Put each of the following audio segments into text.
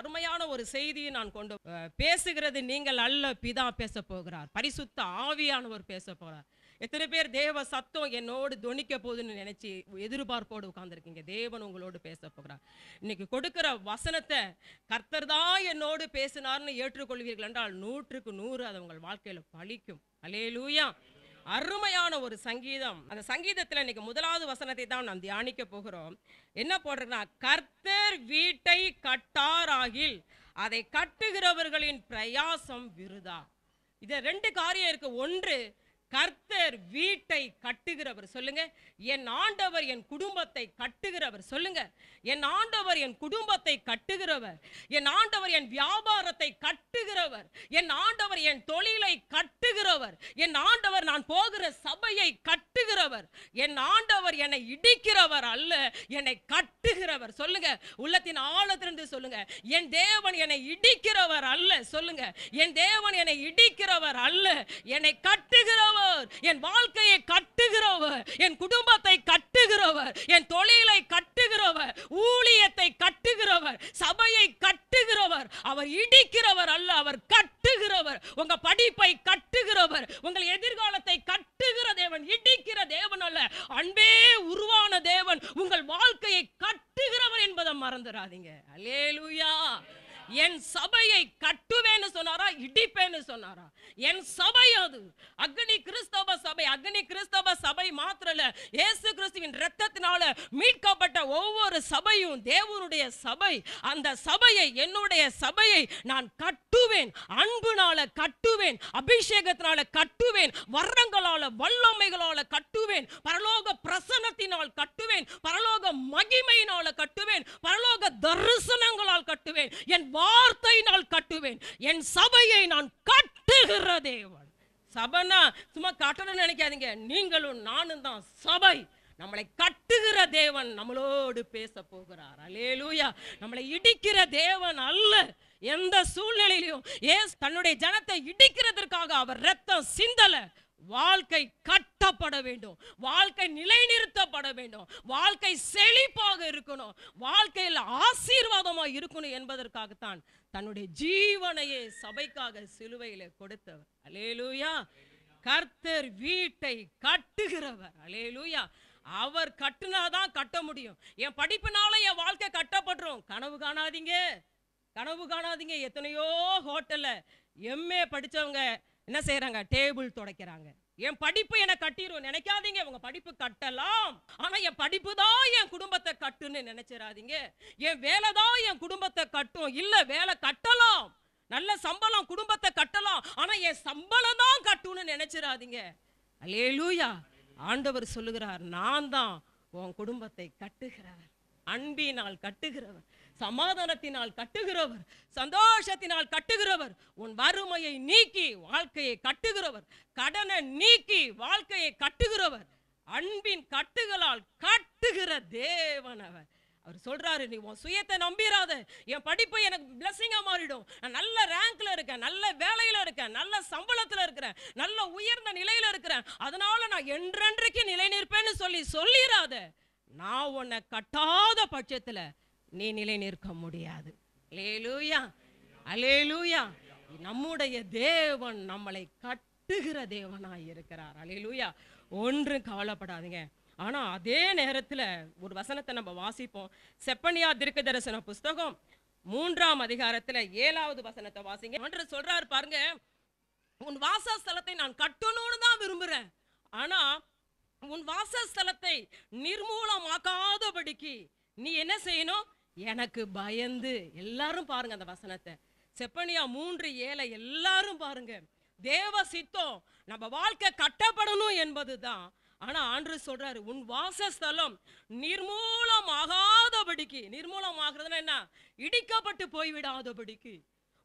அருமையான ஒரு செய்தியை நான் கொண்டு பேசுகிறது நீங்கள் அல்ல பிதா பேச போகிறார் பரிசுத்த ஆவியானவர் பேச போகிறார் எத்தனை பேர் தேவ சத்தம் என்னோடு துணிக்க போகுதுன்னு நினச்சி எதிர்பார்ப்போடு உட்காந்துருக்கீங்க தேவன் உங்களோடு பேச போகிறார் இன்னைக்கு கொடுக்குற வசனத்தை கர்த்தர் தான் என்னோடு பேசினார்னு ஏற்றுக்கொள்வீர்கள் என்றால் நூற்றுக்கு நூறு அது உங்கள் வாழ்க்கையில் பழிக்கும் அலேலூயா அருமையான ஒரு சங்கீதம் அந்த சங்கீதத்தில் இன்னைக்கு முதலாவது வசனத்தை தான் நாம் தியானிக்க போகிறோம் என்ன போடுறதுனா கர்த்தர் வி வீட்டை கட்டாராகில் அதை கட்டுகிறவர்களின் பிரயாசம் விருதா இது ரெண்டு காரியம் இருக்கு ஒன்று கர்த்தர் வீட்டை கட்டுகிறவர் சொல்லுங்க என் ஆண்டவர் என் குடும்பத்தை கட்டுகிறவர் சொல்லுங்க என் ஆண்டவர் என் குடும்பத்தை கட்டுகிறவர் என் ஆண்டவர் என் வியாபாரத்தை கட்டுகிறவர் என் ஆண்டவர் என் தொழிலை கட்டுகிறவர் என் ஆண்டவர் நான் போகிற சபையை கட்டுகிறவர் என் ஆண்டவர் என்னை இடிக்கிறவர் அல்ல என்னை கட்டுகிறவர் சொல்லுங்க உள்ளத்தின் ஆழத்திலிருந்து சொல்லுங்க என் தேவன் என்னை இடிக்கிறவர் அல்ல சொல்லுங்க என் தேவன் என்னை இடிக்கிறவர் அல்ல என்னை கட்டுகிறவர் கட்டுகிறவர் என் வாழ்க்கையை கட்டுகிறவர் என் குடும்பத்தை கட்டுகிறவர் என் தொழிலை கட்டுகிறவர் ஊழியத்தை கட்டுகிறவர் சபையை கட்டுகிறவர் அவர் இடிக்கிறவர் அல்ல அவர் கட்டுகிறவர் உங்க படிப்பை கட்டுகிறவர் உங்கள் எதிர்காலத்தை கட்டுகிற தேவன் இடிக்கிற தேவன் அல்ல அன்பே உருவான தேவன் உங்கள் வாழ்க்கையை கட்டுகிறவர் என்பதை மறந்துடாதீங்க என் சபையை கட்டுவேன்னு இல்லைன்னு சொன்னாரா என் சபை அது அக்னி கிறிஸ்தவ சபை அக்னி கிறிஸ்தவ சபை மாத்திரல இயேசு கிறிஸ்துவின் ரத்தத்தினால மீட்கப்பட்ட ஒவ்வொரு சபையும் தேவனுடைய சபை அந்த சபையை என்னுடைய சபையை நான் கட்டுவேன் அன்புனால கட்டுவேன் அபிஷேகத்தினால கட்டுவேன் வர்றங்களால வல்லமைகளால கட்டுவேன் பரலோக பிரசனத்தினால் கட்டுவேன் பரலோக மகிமையினால கட்டுவேன் பரலோக தரிசனங்களால் கட்டுவேன் என் வார்த்தையினால் கட்டுவேன் என் சபையை நான் கட்டுகிற தேவன் சபைனா சும்மா கட்டணும்னு நினைக்காதீங்க நீங்களும் நானும் தான் சபை நம்மளை கட்டுகிற தேவன் நம்மளோடு பேச போகிறார் அலேலூயா நம்மளை இடிக்கிற தேவன் அல்ல எந்த சூழ்நிலையிலும் ஏன் தன்னுடைய ஜனத்தை இடிக்கிறதற்காக அவர் ரத்தம் சிந்தலை வாழ்க்கை கட்டப்பட வேண்டும் வாழ்க்கை நிலைநிறுத்தப்பட வேண்டும் வாழ்க்கை செழிப்பாக இருக்கணும் வாழ்க்கையில் ஆசீர்வாதமாக இருக்கணும் என்பதற்காகத்தான் தன்னுடைய ஜீவனையே சபைக்காக சிலுவையில கொடுத்தவர் அலேலூயா கர்த்தர் வீட்டை கட்டுகிறவர் அலேலூயா அவர் கட்டுனாதான் கட்ட முடியும் என் படிப்புனால என் வாழ்க்கை கட்டப்படுறோம் கனவு காணாதீங்க கனவு காணாதீங்க எத்தனையோ ஹோட்டல்ல எம்ஏ படிச்சவங்க என்ன செய்யறாங்க டேபிள் தொடக்கிறாங்க என் படிப்பு என கட்டிடும் நினைக்காதீங்க உங்க படிப்பு கட்டலாம் ஆனா என் படிப்பு தான் என் குடும்பத்தை கட்டுன்னு நினைச்சிடாதீங்க என் வேலை தான் என் குடும்பத்தை கட்டும் இல்ல வேலை கட்டலாம் நல்ல சம்பளம் குடும்பத்தை கட்டலாம் ஆனா என் சம்பளம் தான் கட்டும்னு நினைச்சிடாதீங்க அலேலூயா ஆண்டவர் சொல்லுகிறார் நான் தான் உன் குடும்பத்தை கட்டுகிறார் அன்பினால் கட்டுகிறவர் சமாதானத்தினால் கட்டுகிறவர் சந்தோஷத்தினால் கட்டுகிறவர் உன் வறுமையை நீக்கி வாழ்க்கையை கட்டுகிறவர் கடனை நீக்கி வாழ்க்கையை கட்டுகிறவர் அன்பின் கட்டுகளால் கட்டுகிற தேவன் அவர் அவர் சொல்றாரு நீ உன் சுயத்தை நம்பிடாத என் படிப்பு எனக்கு பிளஸ்ஸிங்காக மாறிடும் நான் நல்ல ரேங்க்ல இருக்கேன் நல்ல வேலையில் இருக்கேன் நல்ல சம்பளத்தில் இருக்கிறேன் நல்ல உயர்ந்த நிலையில் இருக்கிறேன் அதனால நான் என்றென்றைக்கு நிலை நிற்பேன்னு சொல்லி சொல்லிடாத நான் உன்னை கட்டாத பட்சத்தில் நீ நிலை நிற்க முடியாது லேலூயா அலேலூயா நம்முடைய தேவன் நம்மளை கட்டுகிற தேவனாய் இருக்கிறார் அலேலூயா ஒன்றும் கவலைப்படாதீங்க ஆனால் அதே நேரத்தில் ஒரு வசனத்தை நம்ம வாசிப்போம் செப்பனியா திருக்க தரிசன புஸ்தகம் மூன்றாம் அதிகாரத்தில் ஏழாவது வசனத்தை வாசிங்க ஒன்று சொல்றாரு பாருங்க உன் வாசஸ்தலத்தை நான் கட்டணும்னு தான் விரும்புகிறேன் ஆனால் உன் வாசஸ்தலத்தை நிர்மூலமாக்காதபடிக்கு நீ என்ன செய்யணும் எனக்கு பயந்து எல்லாரும் பாருங்க அந்த வசனத்தை செப்பனியா மூன்று ஏழை எல்லாரும் பாருங்க தேவ சித்தம் நம்ம வாழ்க்கை கட்டப்படணும் என்பது தான் ஆனால் ஆண்டு சொல்றாரு உன் வாசஸ்தலம் நிர்மூலம் ஆகாதபடிக்கு நிர்மூலம் ஆகிறதுனா என்ன இடிக்கப்பட்டு போய்விடாதபடிக்கு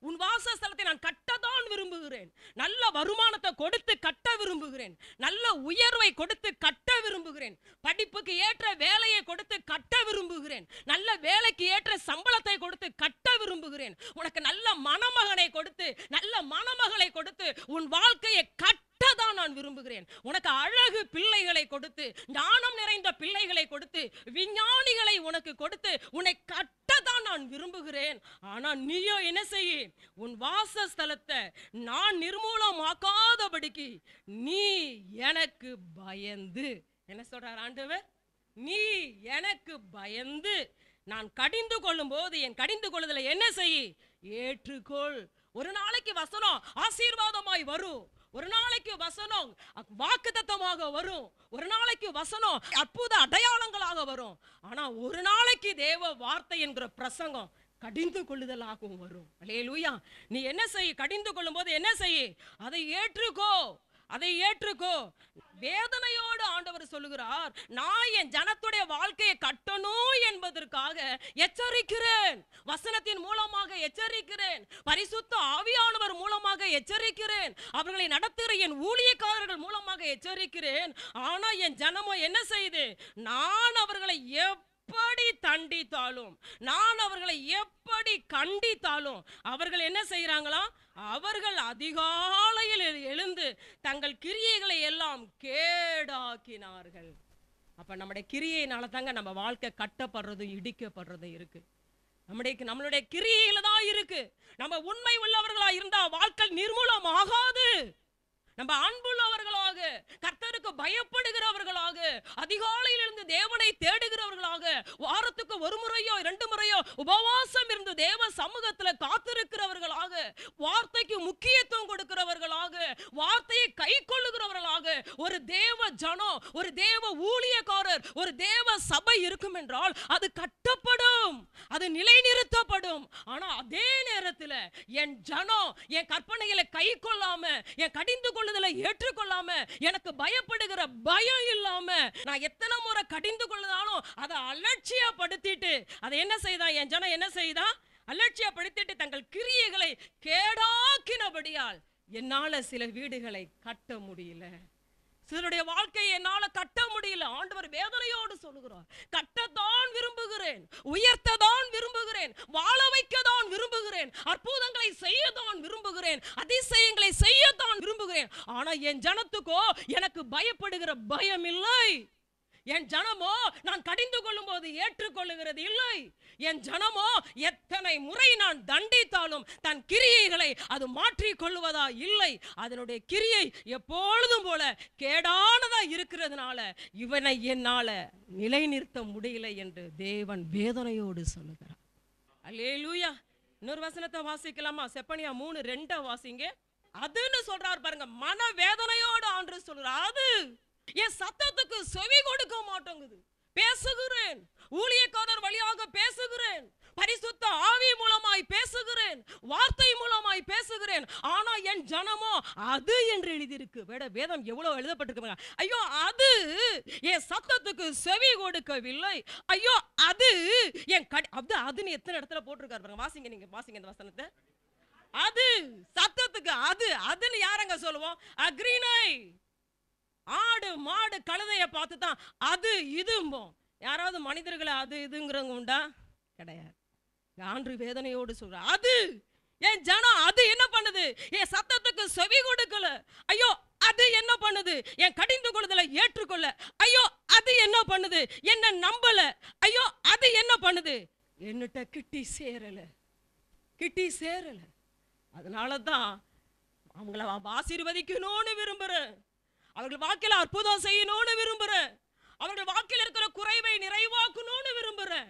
உன் வாசஸ்தலத்தை நான் கட்டதான் விரும்புகிறேன் நல்ல வருமானத்தை கொடுத்து கட்ட விரும்புகிறேன் நல்ல உயர்வை கொடுத்து கட்ட விரும்புகிறேன் படிப்புக்கு ஏற்ற வேலையை கொடுத்து கட்ட விரும்புகிறேன் நல்ல வேலைக்கு ஏற்ற சம்பளத்தை கொடுத்து கட்ட விரும்புகிறேன் உனக்கு நல்ல மணமகனை கொடுத்து நல்ல மணமகளை கொடுத்து உன் வாழ்க்கையை கட்டதான் நான் விரும்புகிறேன் உனக்கு அழகு பிள்ளைகளை கொடுத்து ஞானம் நிறைந்த பிள்ளைகளை கொடுத்து விஞ்ஞானிகளை உனக்கு கொடுத்து உன்னை ஆனால் நீயோ என்ன செய்ய உன் வாசஸ்தலத்தை நான் நிர்மூலமாக்காதபடிக்கு நீ எனக்கு பயந்து என்ன சொல்கிறார் ஆண்டவர் நீ எனக்கு பயந்து நான் கடிந்து கொள்ளும் போது என் கடிந்து கொள்ளுதல என்ன செய்ய ஏற்றுக்கொள் ஒரு நாளைக்கு வசனம் ஆசீர்வாதமாய் வரும் ஒரு நாளைக்கு வசனம் வாக்குத்தத்தமாக வரும் ஒரு நாளைக்கு வசனம் அற்புத அடையாளங்களாக வரும் ஆனால் ஒரு நாளைக்கு தேவ வார்த்தை என்கிற பிரசங்கம் கடிந்து கொள்ளுதலாகவும் வரும் அலையலூயா நீ என்ன செய் கடிந்து கொள்ளும் போது என்ன செய் அதை ஏற்றுக்கோ அதை ஏற்றுக்கோ வேதனையோடு ஆண்டவர் சொல்லுகிறார் நான் என் ஜனத்துடைய வாழ்க்கையை கட்டணும் என்பதற்காக எச்சரிக்கிறேன் வசனத்தின் மூலமாக எச்சரிக்கிறேன் பரிசுத்த ஆவியானவர் மூலமாக எச்சரிக்கிறேன் அவர்களை நடத்துகிற என் ஊழியக்காரர்கள் மூலமாக எச்சரிக்கிறேன் ஆனால் என் ஜனமோ என்ன செய்து நான் அவர்களை எப் எப்படி தண்டித்தாலும் நான் அவர்களை எப்படி கண்டித்தாலும் அவர்கள் என்ன செய்கிறாங்களா அவர்கள் அதிகாலையில் எழுந்து தங்கள் கிரியைகளை எல்லாம் கேடாக்கினார்கள் அப்போ நம்முடைய கிரியையினால தாங்க நம்ம வாழ்க்கை கட்டப்படுறதும் இடிக்கப்படுறதும் இருக்குது நம்முடைய நம்மளுடைய கிரியையில தான் இருக்கு நம்ம உண்மை உள்ளவர்களா இருந்தா வாழ்க்கை நிர்மூலம் ஆகாது நம்ம அன்புள்ளவர்களாக கர்த்தருக்கு பயப்படுகிறவர்களாக அதிகாலையில் இருந்து தேவனை தேடுகிறவர்களாக வாரத்துக்கு ஒரு முறையோ இரண்டு முறையோ உபவாசம் இருந்து தேவ சமூகத்துல காத்திருக்கிறவர்களாக வார்த்தைக்கு முக்கியத்துவம் கொடுக்கிறவர்களாக வார்த்தையை கை கொள்ளுகிறவர்களாக ஒரு தேவ ஜனம் ஒரு தேவ ஊழியக்காரர் ஒரு தேவ சபை இருக்கும் என்றால் அது கட்டப்படும் அது நிலைநிறுத்தப்படும் ஆனா அதே நேரத்தில் என் ஜனம் என் கற்பனைகளை கை கொள்ளாம என் கடிந்து கொள்ள ஏற்றுக்கொள்ளுதலை ஏற்றுக்கொள்ளாம எனக்கு பயப்படுகிற பயம் இல்லாம நான் எத்தனை முறை கடிந்து கொள்ளுதாலும் அதை அலட்சியப்படுத்திட்டு அதை என்ன செய்தான் என் ஜனம் என்ன செய்தான் அலட்சியப்படுத்திட்டு தங்கள் கிரியைகளை கேடாக்கினபடியால் என்னால சில வீடுகளை கட்ட முடியல சிலருடைய வாழ்க்கையை என்னால் கட்ட முடியல ஆண்டவர் வேதனையோடு சொல்லுகிறார் கட்டத்தான் விரும்புகிறேன் உயர்த்ததான் விரும்புகிறேன் வாழ வைக்கதான் விரும்புகிறேன் அற்புதங்களை செய்யத்தான் விரும்புகிறேன் அதிசயங்களை செய்யத்தான் விரும்புகிறேன் ஆனால் என் ஜனத்துக்கோ எனக்கு பயப்படுகிற பயம் இல்லை என் ஜனமோ நான் கடிந்து கொள்ளும் போது ஏற்றுக்கொள்ளுகிறது இல்லை என் ஜனமோ எத்தனை முறை நான் தண்டித்தாலும் தன் கிரியைகளை அது மாற்றிக்கொள்வதா இல்லை அதனுடைய கிரியை எப்பொழுதும் போல கேடானதா இருக்கிறதுனால இவனை என்னால் நிலைநிறுத்த முடியல என்று தேவன் வேதனையோடு சொல்லுகிறார் அல்லே லூயா இன்னொரு வசனத்தை வாசிக்கலாமா செப்பனியா மூணு ரெண்டை வாசிங்க அதுன்னு சொல்றாரு பாருங்க மன வேதனையோடு ஆண்டு சொல்றாரு அது என் சத்தத்துக்கு செவி கொடுக்க மாட்டேங்குது பேசுகிறேன் ஊழியக்காரர் வழியாக பேசுகிறேன் பரிசுத்த ஆவி மூலமாய் பேசுகிறேன் வார்த்தை மூலமாய் பேசுகிறேன் ஆனா என் ஜனமோ அது என்று எழுதியிருக்கு வேட வேதம் எவ்வளவு எழுதப்பட்டிருக்கு ஐயோ அது என் சத்தத்துக்கு செவி கொடுக்கவில்லை ஐயோ அது என் கடி அது அதுன்னு எத்தனை இடத்துல போட்டிருக்காரு வாசிங்க நீங்க வாசிங்க இந்த வசனத்தை அது சத்தத்துக்கு அது அதுன்னு யாரங்க சொல்லுவோம் அக்ரீனை ஆடு மாடு கழுதையை பார்த்து தான் அது இதும்போம் யாராவது மனிதர்களை அது இதுங்கிறவங்க உண்டா கிடையாது ஆண்டு வேதனையோடு சொல்ற அது என் ஜனம் அது என்ன பண்ணுது என் சத்தத்துக்கு செவி கொடுக்கல ஐயோ அது என்ன பண்ணுது என் கடிந்து கொள்ளுதல ஏற்றுக்கொள்ள ஐயோ அது என்ன பண்ணுது என்ன நம்பல ஐயோ அது என்ன பண்ணுது என்னட்ட கிட்டி சேரல கிட்டி சேரல அதனால தான் அவங்கள ஆசீர்வதிக்கணும்னு விரும்புகிறேன் அவர்கள் வாழ்க்கையில் அற்புதம் செய்யணும்னு விரும்புகிறேன் அவர்கள் வாழ்க்கையில் இருக்கிற குறைவை நிறைவாக்கணும்னு விரும்புகிறேன்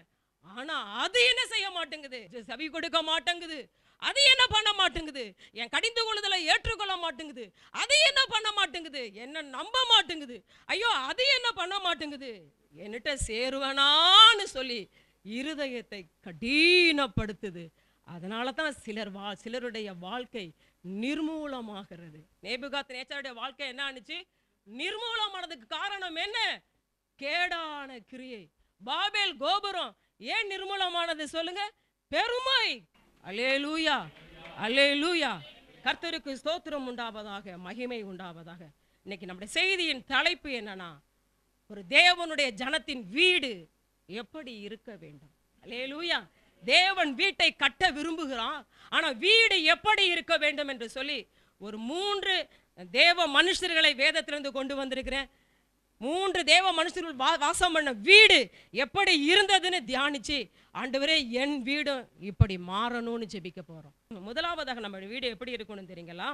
ஆனா அது என்ன செய்ய மாட்டேங்குது செவி கொடுக்க மாட்டேங்குது அது என்ன பண்ண மாட்டேங்குது என் கடிந்து கொள்ளுதலை ஏற்றுக்கொள்ள மாட்டேங்குது அது என்ன பண்ண மாட்டேங்குது என்ன நம்ப மாட்டேங்குது ஐயோ அது என்ன பண்ண மாட்டேங்குது என்கிட்ட சேருவனான்னு சொல்லி இருதயத்தை கடினப்படுத்துது அதனால தான் சிலர் வா சிலருடைய வாழ்க்கை நிர்மூலமாகிறது நேபுகாத் நேச்சருடைய வாழ்க்கை என்ன ஆனிச்சு நிர்மூலமானதுக்கு காரணம் என்ன கேடான கிரியை பாபேல் கோபுரம் ஏன் நிர்மூலமானது சொல்லுங்க பெருமை அலே லூயா அலே லூயா கர்த்தருக்கு ஸ்தோத்திரம் உண்டாவதாக மகிமை உண்டாவதாக இன்னைக்கு நம்முடைய செய்தியின் தலைப்பு என்னன்னா ஒரு தேவனுடைய ஜனத்தின் வீடு எப்படி இருக்க வேண்டும் அலே லூயா தேவன் வீட்டை கட்ட விரும்புகிறான் ஆனால் வீடு எப்படி இருக்க வேண்டும் என்று சொல்லி ஒரு மூன்று தேவ மனுஷர்களை வேதத்திலிருந்து கொண்டு வந்திருக்கிறேன் மூன்று தேவ மனுஷர்கள் வா வாசம் பண்ண வீடு எப்படி இருந்ததுன்னு தியானிச்சு ஆண்டவரே என் வீடும் இப்படி மாறணும்னு ஜெபிக்க போகிறோம் முதலாவதாக நம்ம வீடு எப்படி இருக்கணும்னு தெரியுங்களா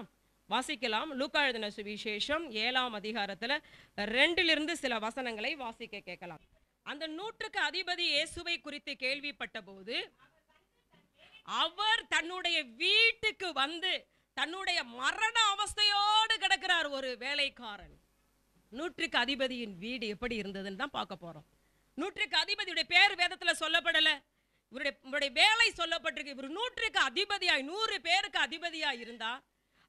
வாசிக்கலாம் லூக்கா எழுதின சுவிசேஷம் ஏழாம் அதிகாரத்தில் ரெண்டிலிருந்து சில வசனங்களை வாசிக்க கேட்கலாம் அந்த நூற்றுக்கு அதிபதி இயேசுவை குறித்து கேள்விப்பட்ட போது அவர் தன்னுடைய வீட்டுக்கு வந்து தன்னுடைய மரண அவஸ்தையோடு கிடக்கிறார் ஒரு வேலைக்காரன் நூற்றுக்கு அதிபதியின் வீடு எப்படி இருந்ததுன்னு தான் பார்க்க போறோம் நூற்றுக்கு அதிபதியுடைய பேர் வேதத்தில் சொல்லப்படல இவருடைய இவருடைய வேலை சொல்லப்பட்டிருக்கு இவர் நூற்றுக்கு அதிபதியாய் நூறு பேருக்கு அதிபதியா இருந்தா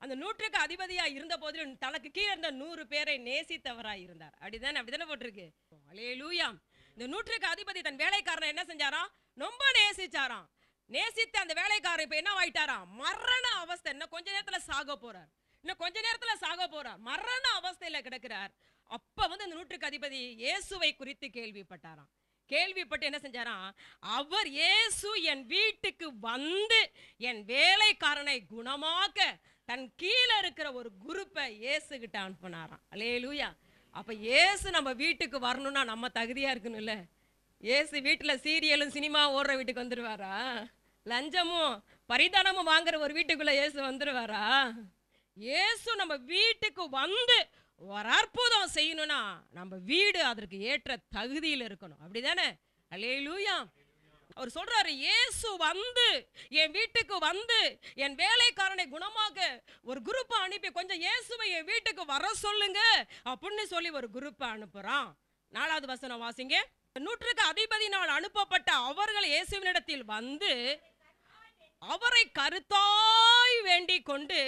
அந்த நூற்றுக்கு அதிபதியாய் இருந்த போதிலும் தனக்கு கீழே இருந்த நூறு பேரை நேசித்தவராய் இருந்தார் அப்படிதானே அப்படிதானே போட்டிருக்கு அலே லூயாம் இந்த நூற்றுக்கு அதிபதி தன் வேலைக்காரனை என்ன செஞ்சாராம் ரொம்ப நேசிச்சாராம் நேசித்து அந்த வேலைக்காரர் இப்ப என்ன ஆயிட்டாராம் மரண அவஸ்தை இன்னும் கொஞ்ச நேரத்துல சாக போறார் இன்னும் கொஞ்ச நேரத்துல சாக போறார் மரண அவஸ்தையில கிடக்கிறார் அப்ப வந்து அந்த நூற்றுக்கு அதிபதி இயேசுவை குறித்து கேள்விப்பட்டாராம் கேள்விப்பட்டு என்ன செஞ்சாராம் அவர் இயேசு என் வீட்டுக்கு வந்து என் வேலைக்காரனை குணமாக்க தன் கீழே இருக்கிற ஒரு குரூப்பை இயேசுகிட்ட அனுப்பினாராம் அலே லூயா அப்போ ஏசு நம்ம வீட்டுக்கு வரணும்னா நம்ம தகுதியாக இருக்கணும்ல ஏசு வீட்டில் சீரியலும் சினிமா ஓடுற வீட்டுக்கு வந்துடுவாரா லஞ்சமும் பரிதானமும் வாங்குற ஒரு வீட்டுக்குள்ளே ஏசு வந்துடுவாரா ஏசு நம்ம வீட்டுக்கு வந்து ஒரு அற்புதம் செய்யணும்னா நம்ம வீடு அதற்கு ஏற்ற தகுதியில் இருக்கணும் அப்படி தானே அலே லூயாம் அவர் சொல்றாரு இயேசு வந்து என் வீட்டுக்கு வந்து என் வேலைக்காரனை குணமாக ஒரு குரூப்பை அனுப்பி கொஞ்சம் இயேசுவை என் வீட்டுக்கு வர சொல்லுங்க அப்படின்னு சொல்லி ஒரு குரூப்பை அனுப்புறான் நாலாவது வசனம் வாசிங்க நூற்றுக்கு அதிபதி நாள் அனுப்பப்பட்ட அவர்கள் இயேசுவினிடத்தில் வந்து அவரை கருத்தாய் வேண்டிக் கொண்டு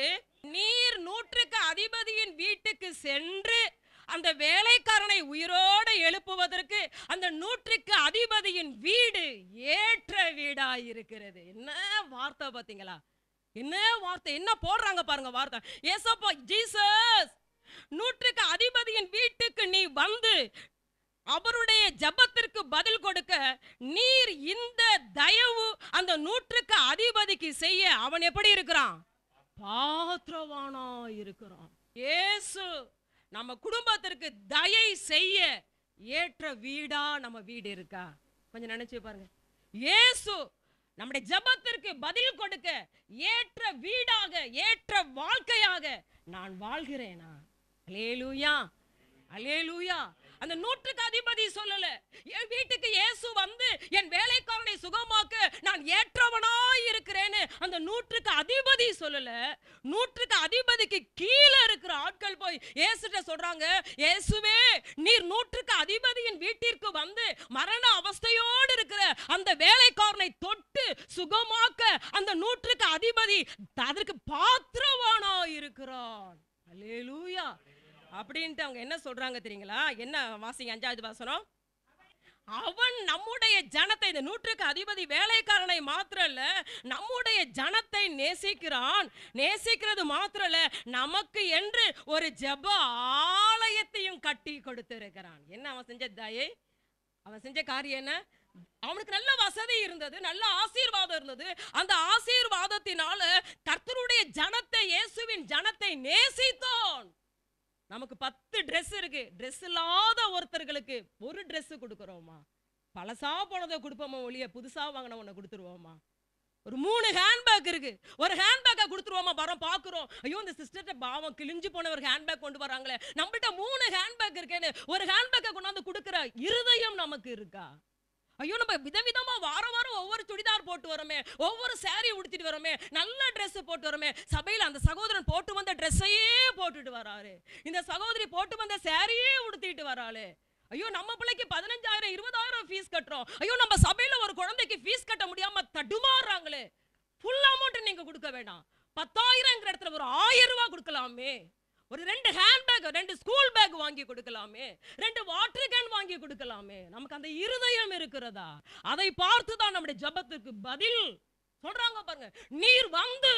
நீர் நூற்றுக்கு அதிபதியின் வீட்டுக்கு சென்று அந்த வேலைக்காரனை உயிரோடு எழுப்புவதற்கு அந்த நூற்றுக்கு அதிபதியின் வீடு ஏற்ற வீடா இருக்கிறது என்ன வார்த்தை பார்த்தீங்களா என்ன வார்த்தை என்ன போடுறாங்க பாருங்க வார்த்தை ஏசப்பா ஜீசஸ் நூற்றுக்கு அதிபதியின் வீட்டுக்கு நீ வந்து அவருடைய ஜபத்திற்கு பதில் கொடுக்க நீர் இந்த தயவு அந்த நூற்றுக்கு அதிபதிக்கு செய்ய அவன் எப்படி இருக்கிறான் பாத்திரவானா இருக்கிறான் ஏசு நம்ம குடும்பத்திற்கு தயை செய்ய ஏற்ற வீடா நம்ம வீடு இருக்கா கொஞ்சம் நினைச்சு பாருங்க ஏசு நம்முடைய ஜபத்திற்கு பதில் கொடுக்க ஏற்ற வீடாக ஏற்ற வாழ்க்கையாக நான் வாழ்கிறேனா அலேலூயா அலேலூயா அந்த நூற்றுக்கு அதிபதி சொல்லல என் வீட்டுக்கு இயேசு வந்து என் வேலைக்காரனை சுகமாக்க நான் ஏற்றவனாய் இருக்கிறேன்னு அந்த நூற்றுக்கு அதிபதி சொல்லல நூற்றுக்கு அதிபதிக்கு கீழே இருக்கிற ஆட்கள் போய் இயேசுட்ட சொல்றாங்க இயேசுவே நீர் நூற்றுக்கு அதிபதியின் வீட்டிற்கு வந்து மரண அவஸ்தையோடு இருக்கிற அந்த வேலைக்காரனை தொட்டு சுகமாக்க அந்த நூற்றுக்கு அதிபதி அதற்கு பாத்திரவானா இருக்கிறான் அலேலூயா அப்படின்ட்டு அவங்க என்ன சொல்கிறாங்க தெரியுங்களா என்ன வாசிங்க அஞ்சாவது வாசனம் அவன் நம்முடைய ஜனத்தை இந்த நூற்றுக்கு அதிபதி வேலைக்காரனை மாத்திரம் இல்ல நம்முடைய ஜனத்தை நேசிக்கிறான் நேசிக்கிறது மாத்திரம் இல்ல நமக்கு என்று ஒரு ஜப ஆலயத்தையும் கட்டி கொடுத்திருக்கிறான் என்ன அவன் செஞ்ச தாயை அவன் செஞ்ச காரியம் என்ன அவனுக்கு நல்ல வசதி இருந்தது நல்ல ஆசீர்வாதம் இருந்தது அந்த ஆசீர்வாதத்தினால கர்த்தருடைய ஜனத்தை இயேசுவின் ஜனத்தை நேசித்தோன் நமக்கு பத்து ட்ரெஸ் இருக்கு ட்ரெஸ் இல்லாத ஒருத்தர்களுக்கு ஒரு ட்ரெஸ் கொடுக்குறோமா பழசா போனதை கொடுப்போமா ஒளிய புதுசா வாங்கின ஒண்ணு கொடுத்துருவோமா ஒரு மூணு ஹேண்ட்பேக் இருக்கு ஒரு ஹேண்ட்பேக்கை கொடுத்துருவோமா வரோம் பார்க்குறோம் ஐயோ இந்த சிஸ்டர்கிட்ட பாவம் கிழிஞ்சு போன ஒரு ஹேண்ட்பேக் கொண்டு வராங்களே நம்மள்கிட்ட மூணு ஹேண்ட்பேக் இருக்கேன்னு ஒரு ஹேண்ட்பேக்கை கொண்டாந்து கொடுக்குற இருதயம் நமக்கு இருக்கா ஐயோ நம்ம விதவிதமாக வாரம் வாரம் ஒவ்வொரு சுடிதார் போட்டு வரோமே ஒவ்வொரு சாரி உடுத்திட்டு வரோமே நல்ல ட்ரெஸ் போட்டு வரோமே சபையில் அந்த சகோதரன் போட்டு வந்த ட்ரெஸ்ஸையே போட்டுட்டு வராரு இந்த சகோதரி போட்டு வந்த சேரீயே உடுத்திட்டு வராளு ஐயோ நம்ம பிள்ளைக்கு பதினஞ்சாயிரம் இருபதாயிரம் ஃபீஸ் கட்டுறோம் ஐயோ நம்ம சபையில் ஒரு குழந்தைக்கு ஃபீஸ் கட்ட முடியாமல் தடுமாறுறாங்களே ஃபுல் அமௌண்ட் நீங்கள் கொடுக்க வேண்டாம் பத்தாயிரங்கிற இடத்துல ஒரு ஆயிரம் ரூபா கொடுக்கலாமே ஒரு ரெண்டு ஹேண்ட்பேக் ரெண்டு ஸ்கூல் பேக் வாங்கி கொடுக்கலாமே ரெண்டு வாட்டர் கேன் வாங்கி கொடுக்கலாமே நமக்கு அந்த இருதயம் இருக்கிறதா அதை பார்த்து தான் நம்முடைய ஜபத்துக்கு பதில் சொல்றாங்க பாருங்க நீர் வந்து